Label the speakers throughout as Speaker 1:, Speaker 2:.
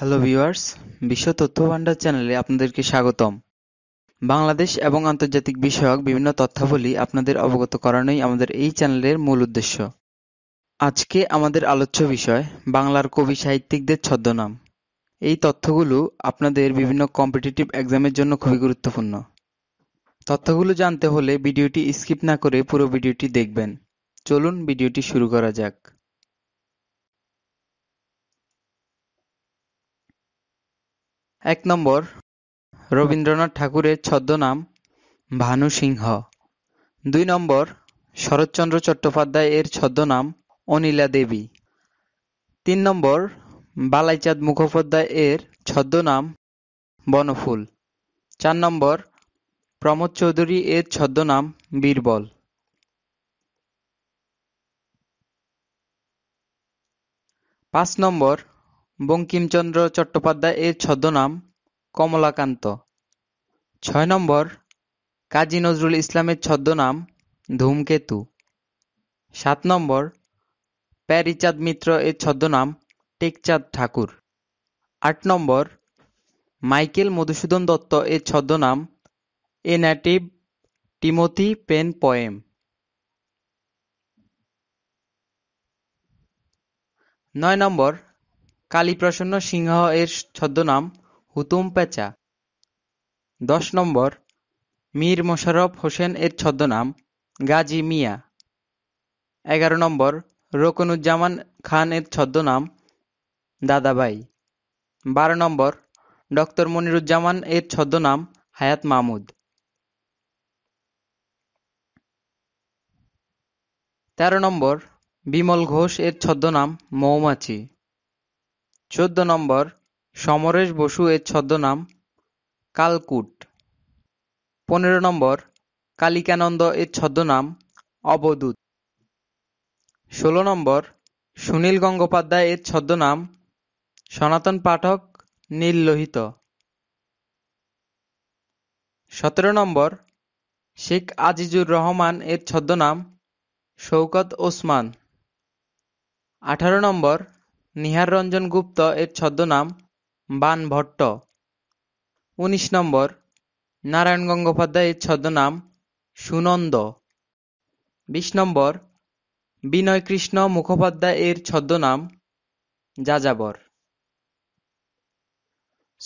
Speaker 1: Hello viewers বিশ্ব তথ্য ভান্ডার চ্যানেলে আপনাদেরকে স্বাগতম বাংলাদেশ এবং আন্তর্জাতিক বিষয়ক বিভিন্ন তথ্যাবলী আপনাদের অবগত করানোই আমাদের এই চ্যানেলের মূল উদ্দেশ্য আজকে আমাদের আলোচ্য বিষয় বাংলার কবি সাহিত্যিকদের ছদ্মনাম এই তথ্যগুলো আপনাদের বিভিন্ন কম্পিটিটিভ এক্সামের জন্য খুবই গুরুত্বপূর্ণ তথ্যগুলো জানতে হলে ভিডিওটি স্কিপ না করে পুরো ভিডিওটি দেখবেন চলুন ভিডিওটি শুরু করা যাক এক নম্বর রবীন্দ্রনাথ ঠাকুরের ছদ্মনাম ভানু সিংহ, দুই নম্বর শরৎচন্দ্র চট্টোপাধ্যায় এর ছদ্মনাম অনিলা দেবী, তিন নম্বর বালাইচাঁদ মুখোপাধ্যায় এর ছদ্মনাম বনফুল, চার নম্বর প্রমোদ চৌধুরী এর ছদ্মনাম বীরবল। পাঁচ নম্বর বঙ্কিমচন্দ্র চট্টোপাধ্যায় এর ছদ্মনাম কমলাকান্ত; ছয় নম্বর কাজী নজরুল ইসলামের ছদ্মনাম ধূমকেতু; সাত নম্বর প্যারিচাঁদ মিত্র এর ছদ্মনাম টেকচাঁদ ঠাকুর; আট নম্বর মাইকেল মধুসূদন দত্ত এর ছদ্মনাম a native Timothy pen poem নয় নম্বর কালীপ্রসন্ন সিংহ এর ছদ্মনাম "হুতুম প্যাঁচা"; দশ নম্বর মীর মোশাররফ হোসেন এর ছদ্মনাম "গাজী মিয়া"; এগারো নম্বর রকনুজ্জামান খান এর ছদ্মনাম "দাদাভাই"; বারো নম্বর ডক্টর মনিরুজ্জামান এর ছদ্মনাম "হায়াত মাহমুদ"; তেরো নম্বর বিমল ঘোষ এর ছদ্মনাম "মৌমাছি"; চৌদ্দ নম্বর সমরেশ বসু এর ছদ্মনাম কালকুট পনেরো নম্বর কালিকানন্দ এর ছদ্মনাম অবদূত ষোলো নম্বর সুনীল গঙ্গোপাধ্যায় এর ছদ্মনাম সনাতন পাঠক নীল লোহিত সতেরো নম্বর শেখ আজিজুর রহমান এর ছদ্মনাম শৌকত ওসমান আঠারো নম্বর নিহার রঞ্জন গুপ্ত এর ছদ্মনাম বান ভট্ট"; উনিশ নম্বর, নারায়ণ গঙ্গোপাধ্যায় এর ছদ্মনাম "সুনন্দ"; বিশ নম্বর, বিনয় কৃষ্ণ মুখোপাধ্যায় এর ছদ্মনাম "যাযাবর"।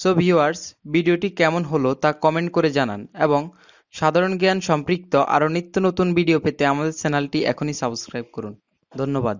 Speaker 1: সো ভিউয়ার্স ভিডিওটি কেমন হলো তা কমেন্ট করে জানান এবং সাধারণ জ্ঞান সম্পৃক্ত আরও নিত্য নতুন ভিডিও পেতে আমাদের চ্যানেলটি এখনই সাবস্ক্রাইব করুন। ধন্যবাদ।